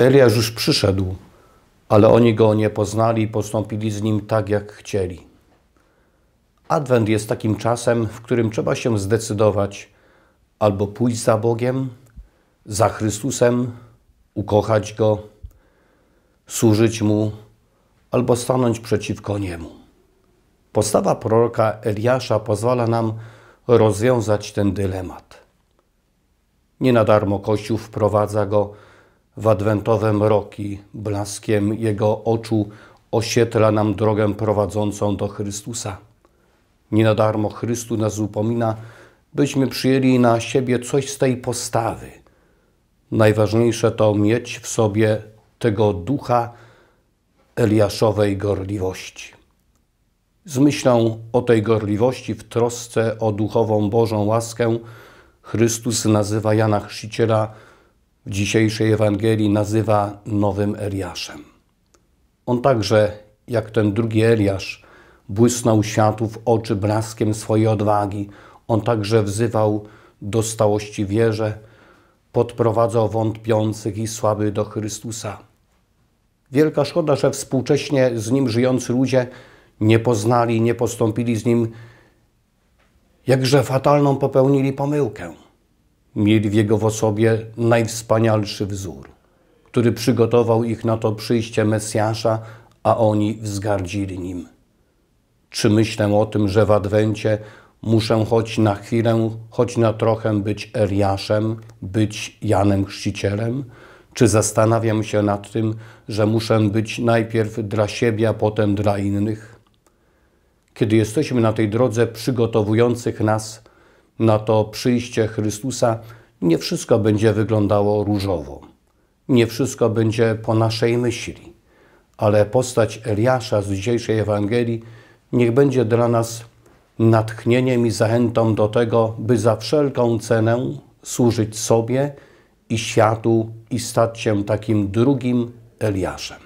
Eliasz już przyszedł, ale oni go nie poznali i postąpili z nim tak, jak chcieli. Adwent jest takim czasem, w którym trzeba się zdecydować albo pójść za Bogiem, za Chrystusem, ukochać Go, służyć Mu, albo stanąć przeciwko Niemu. Postawa proroka Eliasza pozwala nam rozwiązać ten dylemat. Nie na darmo Kościół wprowadza go w adwentowe mroki, blaskiem Jego oczu osiedla nam drogę prowadzącą do Chrystusa. Nie na darmo Chrystu nas upomina, byśmy przyjęli na siebie coś z tej postawy. Najważniejsze to mieć w sobie tego ducha Eliaszowej gorliwości. Z myślą o tej gorliwości w trosce o duchową Bożą łaskę Chrystus nazywa Jana Chrzciciela w dzisiejszej Ewangelii nazywa nowym Eliaszem. On także, jak ten drugi Eliasz, błysnął światu w oczy blaskiem swojej odwagi. On także wzywał do stałości wierze, podprowadzał wątpiących i słabych do Chrystusa. Wielka szkoda, że współcześnie z nim żyjący ludzie nie poznali, nie postąpili z nim, jakże fatalną popełnili pomyłkę. Mieli w jego w osobie najwspanialszy wzór, który przygotował ich na to przyjście Mesjasza, a oni wzgardzili nim. Czy myślę o tym, że w Adwencie muszę choć na chwilę, choć na trochę być Eliaszem, być Janem Chrzcicielem? Czy zastanawiam się nad tym, że muszę być najpierw dla siebie, a potem dla innych? Kiedy jesteśmy na tej drodze przygotowujących nas na to przyjście Chrystusa nie wszystko będzie wyglądało różowo, nie wszystko będzie po naszej myśli, ale postać Eliasza z dzisiejszej Ewangelii niech będzie dla nas natchnieniem i zachętą do tego, by za wszelką cenę służyć sobie i światu i stać się takim drugim Eliaszem.